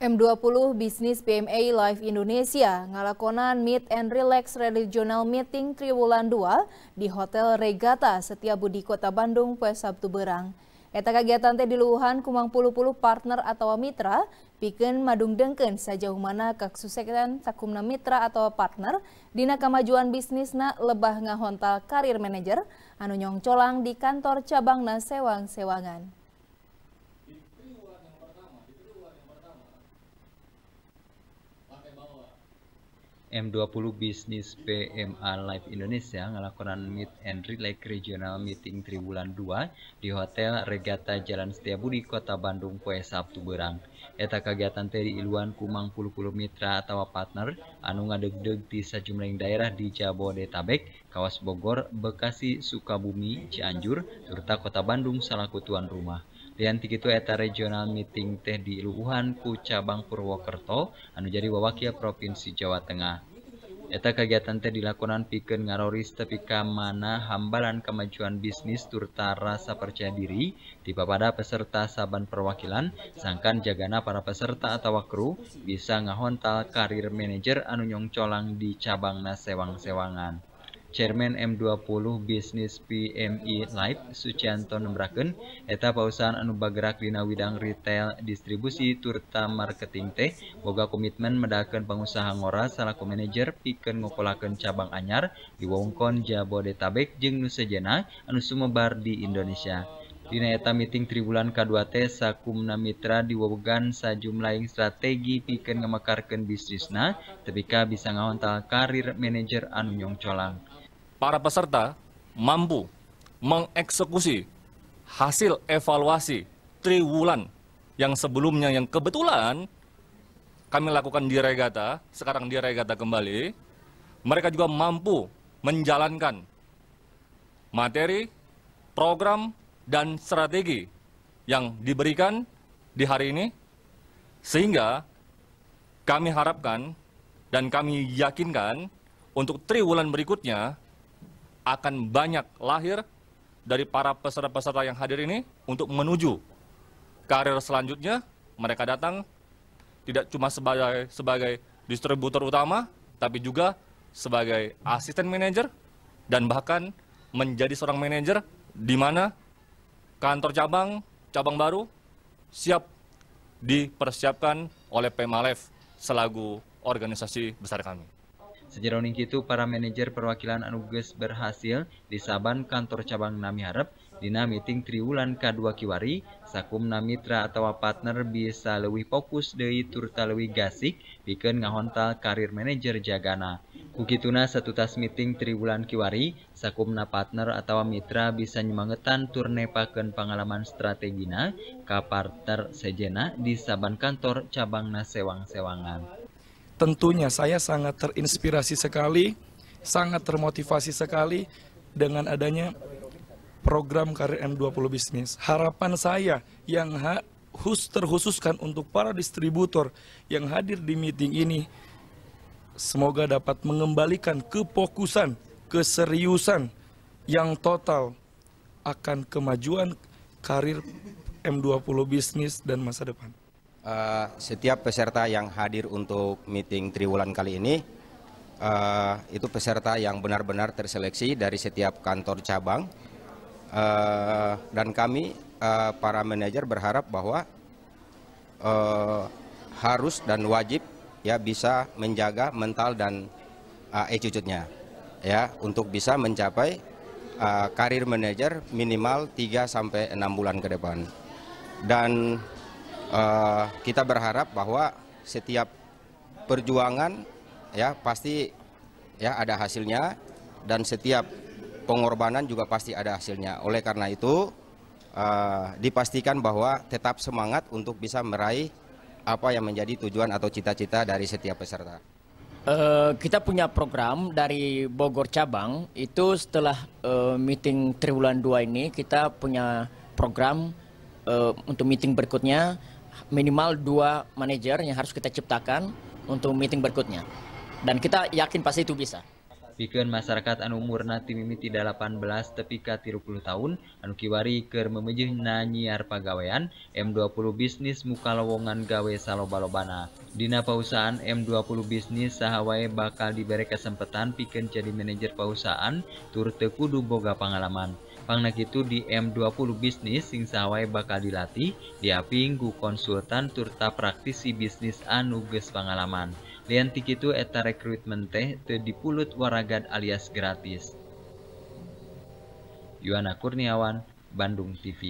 M20 Bisnis PMA Live Indonesia ngalakonan Meet and Relax Regional Meeting Triwulan 2 di Hotel Regata Setiabudi Kota Bandung pada Sabtu berang. Eta kegiatan teh diluhan kumang puluh-puluh partner atau mitra bikin madung dengken sejauh mana kesuksesan takumna mitra atau partner dina kemajuan bisnis na lebah ngahontal karir manager anu nyongcolang di kantor cabang na sewang-sewangan. M20 Bisnis PMA Live Indonesia ngelakonan meet and relay regional meeting triwulan 2 di Hotel Regata Jalan Setiabudi, Kota Bandung, poe Sabtu Berang. Eta kegiatan teri iluan kumang puluh-puluh mitra atau partner anu ngadeg-deg di sejumlah daerah di Jabodetabek, Kawas Bogor, Bekasi, Sukabumi, Cianjur, serta Kota Bandung salah kutuan rumah. tigitu eta regional meeting teh di Iluhankucaang Purwokerto, Anujarriwawakia provinsi Jawa Tengah. Etta kagiatan teh di lakonan piken ngaroris tepika mana hambalan kemajuan bisnis turta rasa percaya diri, tiba pada peserta saban perwakilan, sangkan jaggana para peserta atauwakru bisa ngaontal karir maner Anu Nyong Colang di Caang Nasewangsewangan. M20 bisnisPMI e live Suchanto nembraken eta perusahaan Anu baggerak Lina Widang retail distribusi Turta marketing teh Boga komitmen mengang pengusaha ngorah salaku manajer piken ngokolaken cabang anyar diwengkon Jabodetabek jeng Nusjena anu summebar di Indonesia Dinaeta meeting tribu bulann K2T sakkuna Mitra diwogan sa jumlah strategi piken ngemekarkan bisnisna ketika bisa ngaontal karir manajer Anuyong Colang para peserta mampu mengeksekusi hasil evaluasi triwulan yang sebelumnya yang kebetulan kami lakukan di regata, sekarang di regata kembali. Mereka juga mampu menjalankan materi, program, dan strategi yang diberikan di hari ini, sehingga kami harapkan dan kami yakinkan untuk triwulan berikutnya akan banyak lahir dari para peserta-peserta yang hadir ini untuk menuju karir selanjutnya. Mereka datang tidak cuma sebagai sebagai distributor utama, tapi juga sebagai asisten manajer dan bahkan menjadi seorang manajer di mana kantor cabang, cabang baru siap dipersiapkan oleh PMALEF selaku organisasi besar kami. Setu para manajer perwakilan Anuges berhasil disaban kantor cabang Nami Harep, na meeting Triwulan Kawa Kiwari, Sakumna Mitra atau partner bisa lebih fokus dari Turta Luwi Gasik bikingah Honta karir manajer Jaggana. Kuki Tuuna satutas meeting Triwulan Kiwari Sakumna partner atau Mitra bisa nyemangetan turnnepaken pengagalaman Strana Kaparer Sejena di Saban kantor Caang Nassewang Sewangan. tentunya saya sangat terinspirasi sekali, sangat termotivasi sekali dengan adanya program karir M20 bisnis. Harapan saya yang ha khusus terkhususkan untuk para distributor yang hadir di meeting ini semoga dapat mengembalikan kepokusan, keseriusan yang total akan kemajuan karir M20 bisnis dan masa depan uh, setiap peserta yang hadir untuk meeting triwulan kali ini uh, itu peserta yang benar-benar terseleksi dari setiap kantor cabang uh, dan kami uh, para manajer berharap bahwa uh, harus dan wajib ya bisa menjaga mental dan uh, attitude ya untuk bisa mencapai uh, karir manajer minimal 3 sampai 6 bulan ke depan. Dan Eh, kita berharap bahwa setiap perjuangan ya pasti ya ada hasilnya dan setiap pengorbanan juga pasti ada hasilnya. Oleh karena itu uh, dipastikan bahwa tetap semangat untuk bisa meraih apa yang menjadi tujuan atau cita-cita dari setiap peserta. Uh, kita punya program dari Bogor cabang itu setelah uh, meeting triwulan 2 ini kita punya program uh, untuk meeting berikutnya minimal dua manajer yang harus kita ciptakan untuk meeting berikutnya. Dan kita yakin pasti itu bisa. Pikiran masyarakat anu umurna ti mimiti 18 tepi ke 30 tahun anu kiwari keur memejih nanyiar pagawean M20 bisnis muka lowongan gawe salobalobana. Dina pausahaan M20 bisnis sahawai bakal diberi kesempatan pikiran jadi manajer pausahaan tur tekudu boga pengalaman. Pangna itu di M20 bisnis sing sawai bakal dilatih diapinggu konsultan turta praktisi bisnis anu geus pengalaman. Lian itu eta rekrutmen teh teu dipulut waragan alias gratis. Yuana Kurniawan, Bandung TV